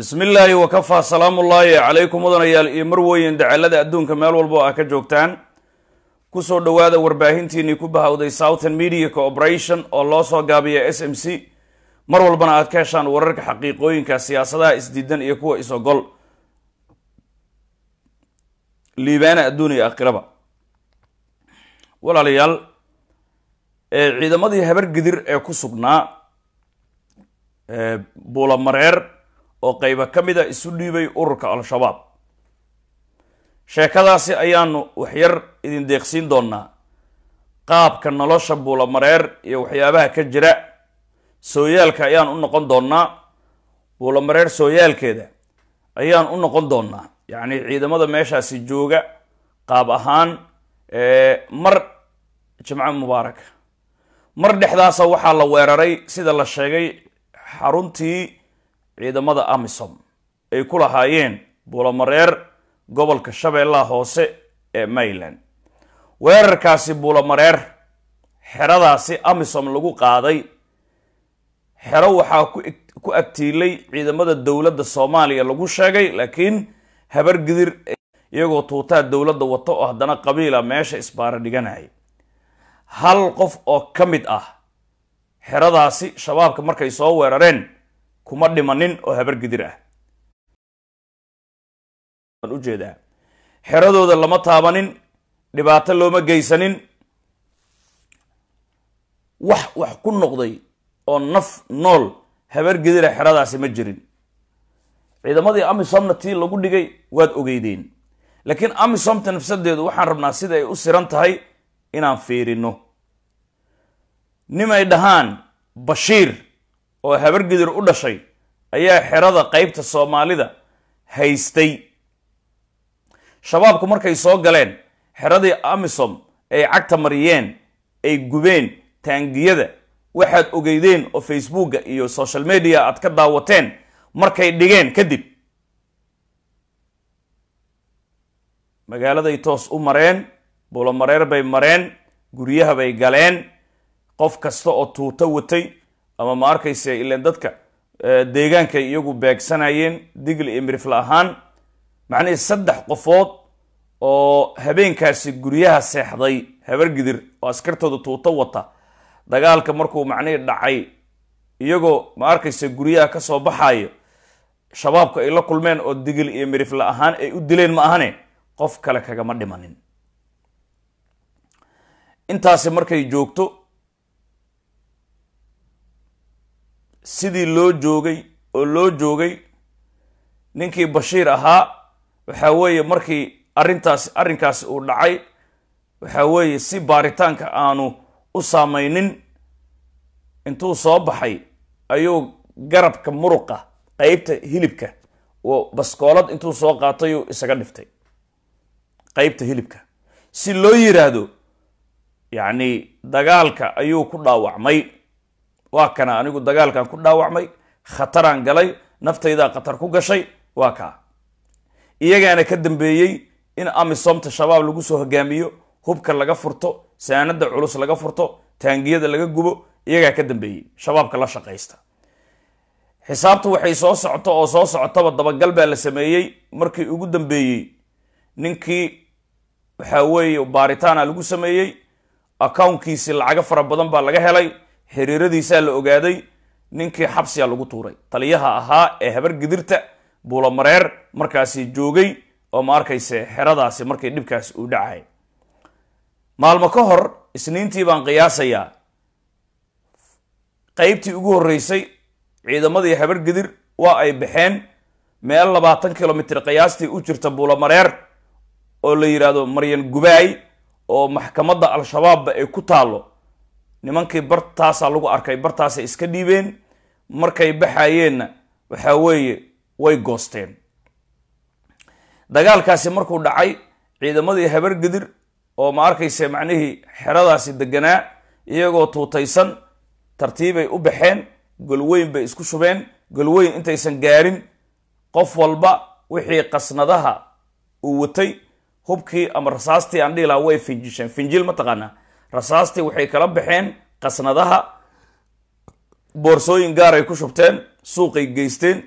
bismi illaahi wakafaa salaamullaahi calaykum mudanayaal iyo marweyn dacalada adduunka meel walbo aa ka joogtaan kusoo dhowaada warbaahintiinii ku bahawday southern media cooperation oo loo soo gaabiya s m c mar walbana aad ka heshaan wararka xaqiiqooyinka siyaasadaha isdiidan iyo kuwa is-ogol liibaana adduun iyo aakhiraba walaalayaal ciidamadii habar gidir ee ku sugnaa buulamareer oo qaybo ka mid a isu dhiibay ururka al-shabaab sheekadaasi ayaanu waxyar idin deeqsiin doonaa qaabka nolosha buulamareer iyo waxyaabaha ka jira sooyaalka ayaan u noqon doonaa buulamareer sooyaalkeeda ayaan u noqon doonaa yacnii ciidamada meeshaasi jooga qaab ahaan mar jimco mubaaraka mar dhexdaasa waxaa la weeraray sida la sheegay xaruntii ciidamada amisom ay ku lahaayeen buulamareer gobolka shabeellaha hoose ee maryland weerarkaasi buulamareer xeradaasi amisom lagu qaaday xero waxaa ku agtiilay ciidamada dowladda soomaaliya lagu sheegay laakiin habargidir iyagoo tuutaa dowladda wato oo haddana qabiila meesha isbaara dhiganaya hal qof oo ka mid ah xeradaasi shabaabka markay soo weerareen kuma dhimanin oo habar gidir ah u jeedaa xeradooda lama taabanin dhibaato looma geysanin wax wax ku noqday oo naf nool habar gidira ah xeradaasi ma jirin ciidamadii amisomna tii lagu dhigay waad ogeydeen laakiin amisomta nafsadeedu waxaan rabnaa sida ay u siran tahay inaan fiirino nimay dhahaan bashiir oo habargidir u dhashay ayaa xerada qaybta soomaalida haystay shabaabku markay soo galeen xeradii amisom ay cagta mariyeen ay gubeen taangiyada waxaad ogeydeen oo facebooka iyo social media aad ka daawateen markay dhigeen kadib magaaladay toos u mareen buulo bay mareen guryaha bay galeen qof kasta oo tuuto watay ama ma arkayse ilen dadka eh, deegaankay iyagu beegsanayeen digl iyo mirifla ahaan macnihii saddex qofood oo habeenkaasi guryaha seexday habargidir oo askartooda tuuto wata dagaalka markuu macnihii dhacay iyagoo ma arkayse guryaha kasoo baxaayo baxayo shabaabka ay la kulmeen oo digil iyo mirifla ahaan ay u dileen ma ahane qof kale kagama dhimanin intaasi markay joogto sidii loo joogay oo loo joogay ninkii bashiir ahaa waxa weeye markii arrintaas arrinkaasi uu dhacay waxa weeye si baaritaanka aanu u saamaynin intuu soo baxay ayuu garabka muruqa qaybta hilibka oo baskoolad intuu soo qaatayuu isaga dhiftay qeybta hilibka si loo yiraahdo yacni dagaalka ayuu ku dhaawacmay waa kana anigu dagaalkan ku dhaawacmay khataraan galay naftaydaa khatar ku gashay waa kaa iyagaana ka dambeeyey in amisomta shabaab lagu soo hogaamiyo hubka laga furto saanada culus laga furto taangiyada laga gubo iyagaa ka dambeeyey shabaabka la shaqaysta xisaabtu waxay soo socoto oo soo socotaba dabagal baa la sameeyey markii ugu dambeeyey ninkii waxaa weeye baaritaana lagu sameeyey accownkiisii lacago fara badan baa laga helay xiriiradiisaa la ogaaday ninkii xabsiga lagu tuuray taliyaha ahaa ee habar gidirta buulamareer markaasi joogay oo ma arkayse xeradaasi markii dhibkaasi uu dhacay maalmo ka hor isniintii baan qiyaasayaa qeybtii ugu horreysay ciidamadii habar waa ay baxeen meel labaatan kilomitr qiyaastii u jirta buulamareer oo la yidhaahdo maryan gubaay oo maxkamadda al-shabaabba ay ku taallo nimankii bartaasaa lagu arkay bartaasay iska dhiibeen markay baxayeenna waxaa weeye way goosteen dagaalkaasi markuu dhacay ciidamadii habar oo ma arkayse macnihii xeradaasi deganaa iyagoo tuutaysan tartiibay u baxeen golweyn bay isku shubeen golweyn intaysan gaarin qof walba wixii qasnadaha uu watay hubkii ama rasaastii aan dhihi way finjisheen finjil mataqaanaa rasaastii waxay kala baxeen qasnadaha boorsooyin gaaray ku shubteen suuqay geysteen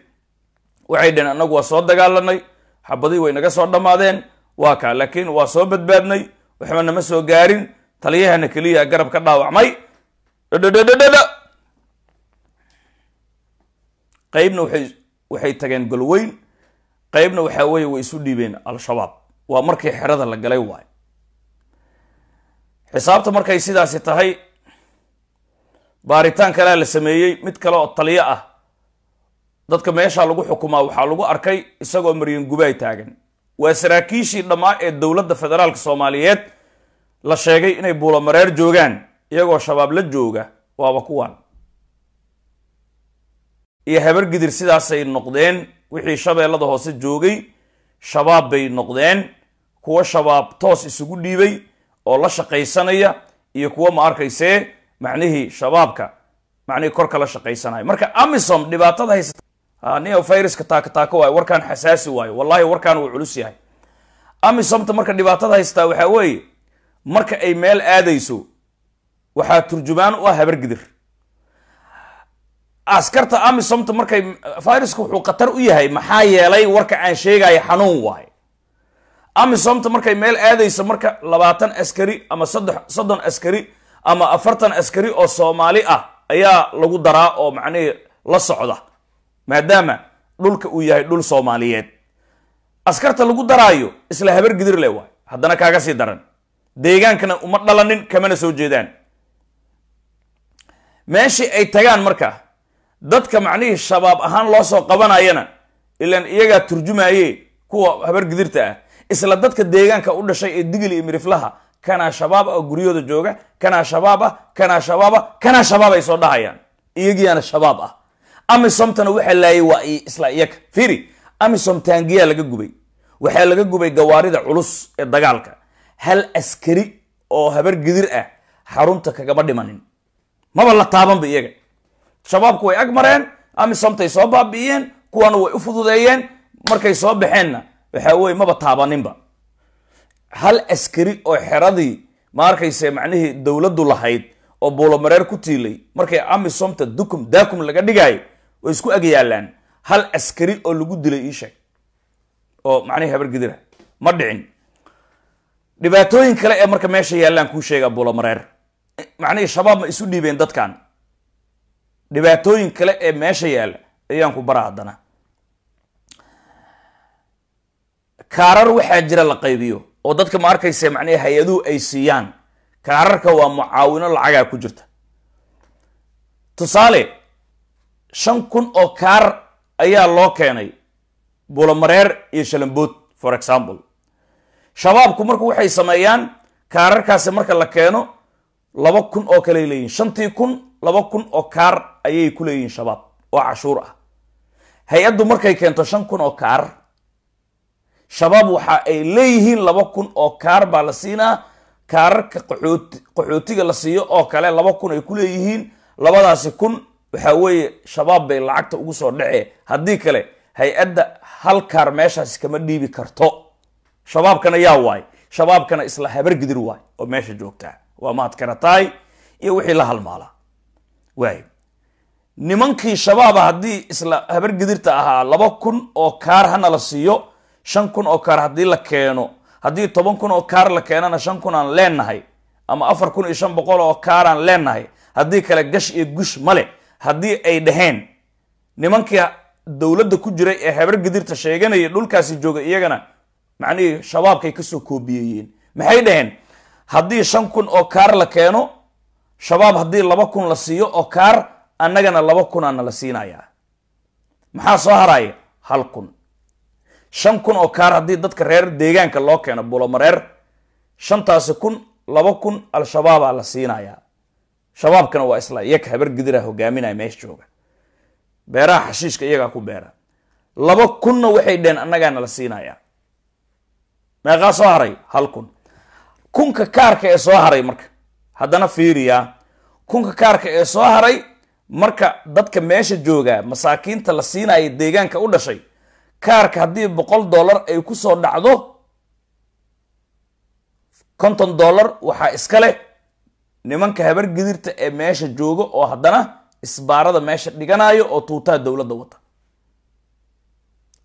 waxay dheen annagu waa soo dagaalanay xabadii way naga soo dhammaadeen waa kaa laakiin waa soo badbaadnay waxba nama soo gaarin taliyahana keliya garab ka dhaawacmay dhadhadhadhadha qaybna waxay waxay tageen galweyn qaybna waxaa weeye way isu dhiibeen al-shabaab waa markii xerada la galay waay xisaabta markay sidaasi tahay baaritaan kalea la sameeyey mid kale oo taliyo ah dadka meeshaa lagu xukumaa waxaa lagu arkay isagoo maryan gubay taagan waa saraakiishii dhammaa ee dowladda federaalka soomaaliyeed la sheegay inay buula mareer joogaan iyagoo shabaab la jooga waaba kuwan iyo habargidir sidaasay noqdeen wixii shabeellada hoose joogay shabaab bay noqdeen kuwo shabaab toos isugu dhiibay oo la shaqaysanaya iyo kuwo ma arkaysee macnihii shabaabka macnihii korka la shaqaysanaya marka amisom dhibaatada haysata nin viruska taakataako waayo warkaan xasaasi waayo wallaahi warkaan wuu culus yahay amisomta marka dhibaatada haysataa waxaa weeye marka ay meel aadayso waxaa turjumaan u ah habargidir askarta amisomta markay virusku wuxuu khatar u yahay maxaa yeelay warka aan sheegayo xanuun waayo amisomta markay meel aadayso marka labaatan askari ama saddex soddon askari ama afartan askari oo soomaali ah ayaa lagu daraa oo macnihii la socda maadaama dhulka uu yahay dhul soomaaliyeed askarta lagu daraayo isla habar gidir le waay haddana kaaga sii daran deegaankana uma dhalanin kamana soo jeedaan meeshii ay tagaan marka dadka macnihii shabaab ahaan loo soo qabanayana ilaan iyagaa turjumaye kuwa habar gidirta ah isla dadka deegaanka u dhashay ee digil iyo miriflaha kanaa shabaab ah guryooda jooga kanaa shabaab ah kanaa shabaab ah, kanaa shabaab ay soo dhahayaan iyagiiaana shabaab ah amisomtana waxaa laayay waa isla iyaga firi amisom taangiyaa laga gubay waxaa laga gubay gawaarida culus ee dagaalka hal askari oo habar gidir ah xarunta kagama dhimanin maba la taabanba iyaga shabaabku way ag mareen amisomtay soo baabi'iyeen kuwana way u fududeeyeen markay soo baxeenna waxa weye maba taabaninba hal askari oo xeradii ma arkayse macnihii dowladdu lahayd oo buulomareer ku tiilay markay amisomta dukum daakum laga dhigaayo way isku ag yaallaan hal askari oo lagu dilay ii sheeg oo macnihii habargidira ma dhicin dhibaatooyin kale ee marka meesha yaallaan kuu sheega buulomareer macnihii shabaab ma isu dhiibeen dadkan dhibaatooyin kale ee meesha yaalla ayaan ku bara haddana kaarar waxaa jira la qaybiyo oo dadka ma arkayse macnaha hay-aduhu ay siiyaan kaararka waa mucaawino lacagaa ku jirta tusaale shan kun oo kaarar ayaa loo keenay buulamareer iyo shalambood for example shabaabku marku waxay sameeyaan kaararkaasi marka la keeno laba kun oo kaley leeyihin shantii kun laba kun oo kaar ayay ku leeyihiin shabaab oo cashuur ah hay-addu markay keento shan kun oo kaarar shabaab waxa ay leeyihiin laba kun oo kaar baa la siinaa kaararka qaxootiga la siiyo oo kale laba kun ay kuleeyihiin labadaasi kun waxaa weeye shabaab bay lacagta ugu soo dhacee haddii kale hay-adda hal kaar meeshaasi kama dhiibi karto shabaabkana yaa waay shabaabkana isla habargidir waay oo meesha joogtaa waa mahad karataay iyo wixii la halmaalaa waay nimankii shabaaba haddii isla habargidirta ahaa laba kun oo kaar hana la siiyo shan kun oo kaar haddii la keeno haddii toban kun oo kaar la keenana shan kun aan leenahay ama afar kun iyo shan boqol oo kaar aan leenahay haddii kale gash iyo gush ma leh haddii ay dhaheen nimankii dowladda ku jiray ee habar gadirta sheeganaya dhulkaasi jooga iyagana macnihii shabaabkay kasoo koobiyeeyeen maxay dhaheen haddii shan kun oo kaar la keeno shabaab haddii laba kun la siiyo oo kaar annagana laba kunaana la siinayaa maxaa soo haraya hal kun shan kun oo kaar haddii dadka reer deegaanka loo keeno bulomareer shantaasi kun laba kun al-shabaabaa la siinayaa shabaabkana waa isla iyak habar gidiraa hogaaminaya meesha jooga beeraha xashiishka iyagaa ku beera laba kunna waxay dheen annagaana la siinayaa meeqaa soo haray hal kun kunka kaarka ee soo haray marka haddana fiiriyaa kunka kaarka ee soo haray marka dadka meesha joogaa masaakiinta la siinaya deegaanka u dhashay kaarka haddii boqol dollar ay ku soo dhacdo konton dollar waxaa iska leh nimanka habargidirta ee meesha jooga oo haddana isbaarada meesha dhiganayo oo tuutaa dowladda wata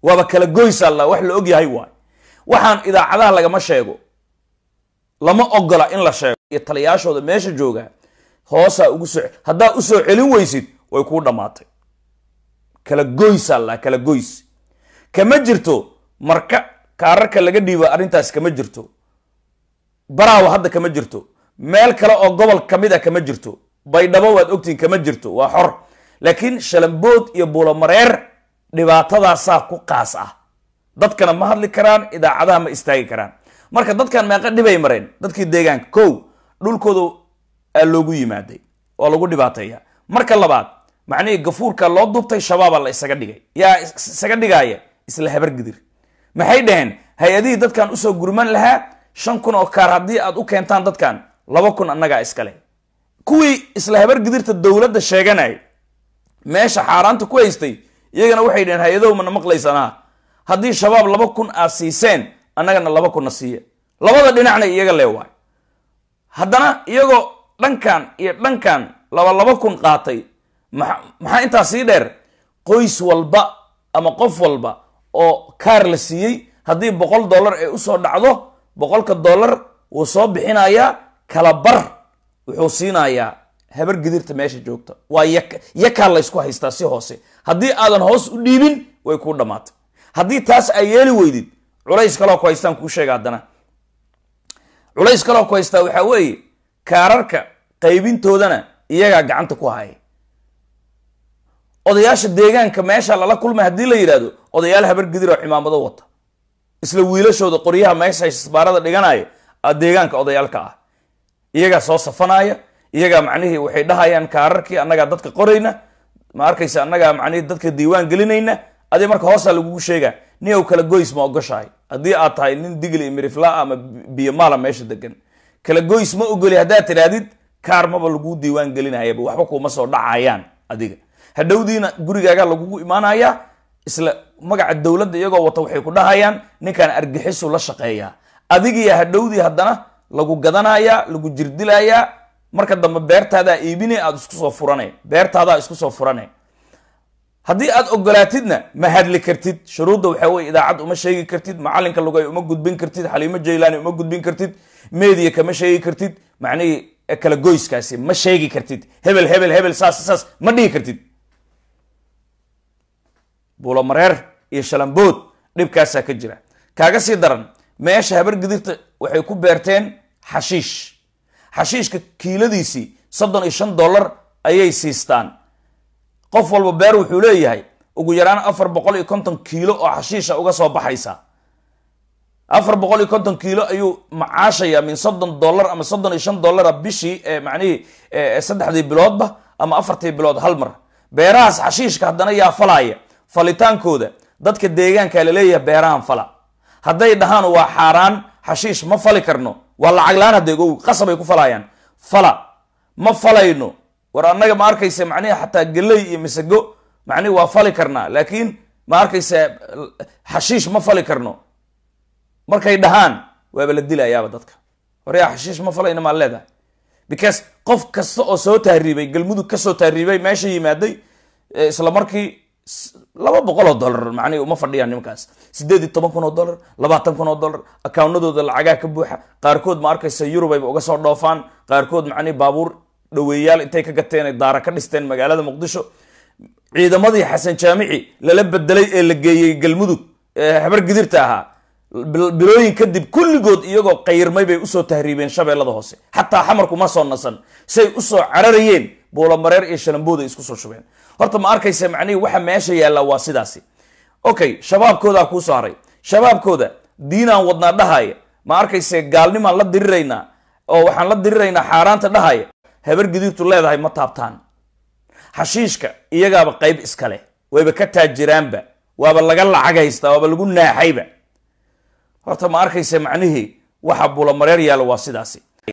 waaba kala goysa alla wax la og yahay waay waxaan idaacadaha lagama sheego lama ogola in la sheego iyo taliyaashooda meesha jooga hoosaa ugu soo haddaa usoo celin weysid way kuu dhammaatay kala goysa alla kala goys kama jirto marka kaararka laga dhiibo arrintaas kama jirto baraawa hadda kama jirto meel kale oo gobol ka mid a ah kama jirto baydhabo waad ogtiin kama jirto waa xor laakiin shalambood iyo buulomareer dhibaatadaasaa ku qaas ah dadkana ma hadli karaan idaacadaha ma istaagi karaan marka dadkan meeqa dhibay mareen dadkii deegaanka kow dhulkooda aa loogu yimaaday waa lagu dhibaateeya marka labaad macnihii gafuurka loo dubtay shabaaba la isaga dhigay yaa isaga dhigaaya isla habargidir maxay dheheen hay-adihii dadkan usoo gurman lahaa shan kun oo kaar haddii aad u keentaan dadkan laba kun annagaa iskale kuwii isla habargidirta dowladda sheeganay meesha xaaraanta ku haystay iyagana waxay dheheen hay-adow mana maqlaysanaa haddii shabaab laba kun aad siiseen annagana laba kunna siiya labada dhinacna iyaga lee waay haddana iyagoo dhankan iyo dhankan laba laba kun qaatay maxaa intaa sii dheer qoys walba ama qof walba oo kaar la siiyey haddii boqol dollar ay usoo dhacdo boqolka dollar wuu soo bixinayaa kala bar wuxuu siinayaa habar gidirta meesha joogta waa yakaa laysku haystaa si hoose haddii aadan hoos u dhiibin way kuu dhammaatay haddii taas ay yeeli weydid culays kaloo ku haystaan kuu sheega haddana culays kaloo ku haystaa waxaa weeye kaararka qaybintoodana iyagaa gacanta ku haya odayaasha deegaanka meesha lala kulmay haddii la yidhaahdo odayaal habar gidir cimaamado wata isla wiilashooda qoryaha meesha isbaarada dhiganaya deegaanka odayaalka ah iyagaa soo safanaya iyagaa macnihii waxay dhahayaan kaararkii annagaa dadka qorayna ma arkaysa annagaa macnihii dadka diiwaan gelinayna adee marka hoosaa lagugu sheegaa nin ow kala goys ma ogoshahay haddii aad tahay nin digli mirifla ah ama biyo ah meesha degan kala goys ma ogoli haddaad tidhaahdid kaar maba laguu diiwaan gelinayaba waxba kuma soo dhacayaan adiga hadhowdiina gurigaaga lagugu imaanaya isla magaca dowladda iyagoo wata waxay ku dhahayaan ninkan argixisuu la shaqeeyaa adigiya hadhowdii haddana lagu gadanayaa lagu jirdilayaa marka dambe beertaadaa iibine aad isku soo furane beertaadaa isku soo furane haddii aad ogolaatidna ma hadli kartid shuruudda waxaa weye idaacad uma sheegi kartid macalinka lugay uma gudbin kartid xaliimo jaylaani uma gudbin kartid meediya kama sheegi kartid macnihii kala goyskaasi ma sheegi kartid hebel hebel hebel saas saas ma dhihi kartid buulomareer iyo shalambood dhibkaasaa ka jira kaaga sii daran meesha habargidirta waxay ku beerteen xashiish xashiishka kiiladiisii soddon iyo shan dollar ayay siistaan qof walba beer wuxuu leeyahay ugu yaraan afar boqol iyo konton kiilo oo xashiisha uga soo baxaysa afar boqol iyo konton kiilo ayuu macaashaya min soddon dollar ama soddon iyo shan dollara bishii ee macnihii saddexdii biloodba ama afartii bilood hal mar beerahaas xashiishka haddana yaa falaaya falitaankooda dadka deegaanka leeyahay beerahan fala hadday dhahaan waa xaaraan xashiish ma fali karno waa lacaglaan hadegow qasabay ku falaayaan fala ma falayno war annaga ma arkaysa macnihi xataa geley iyo misago macnihi waa fali karnaa laakiin ma arkaysa xashiish ma fali karno markay dhahaan waaba la dilayaaba dadka waryaa xashiish ma falayno maa leedahay because qof kasta oo soo tahriibay galmudug kasoo tahriibay meesha yimaaday eh, isla markii laba boqoloo oo dollar uma fadhiyaan nimankaas sideed iyo toban kun oo dolar labaatan kun oo dolar accownadooda lacagaa ka buuxa qaarkood ma arkaysa yurub ayba uga soo dhoofaan qaarkood macnihi baabuur dhaweeyaal intay ka gateen ay daara ka dhisteen magaalada muqdisho ciidamadii xasan jaamici lala bedelay ee la geeyey galmudug ee habargidirta gidirta ahaa bilooyin kadib kulligood iyagoo qayrmay bay usoo tahriibeen shabeellada hoose xataa xamarku ma soo nasan say usoo cararayeen buulamareer iyo shalambooda isku soo shubeen horta ma arkaysa macnihii waxa meesha yaalla waa sidaasi okay shabaabkoodaa kuu saaray shabaabkooda diinaan wadnaa dhahaya ma arkayse gaalnimaan la diriraynaa oo waxaan la diriraynaa xaaraanta dhahaya habar gidiirtu leedahay ma taabtaan xashiishka iyagaaba qayb iskaleh wayba ka taajiraanba waaba laga lacagaystaa waaba lagu naaxayba horta ma arkayse macnihii waxa buulamareer yaalla waa sidaasi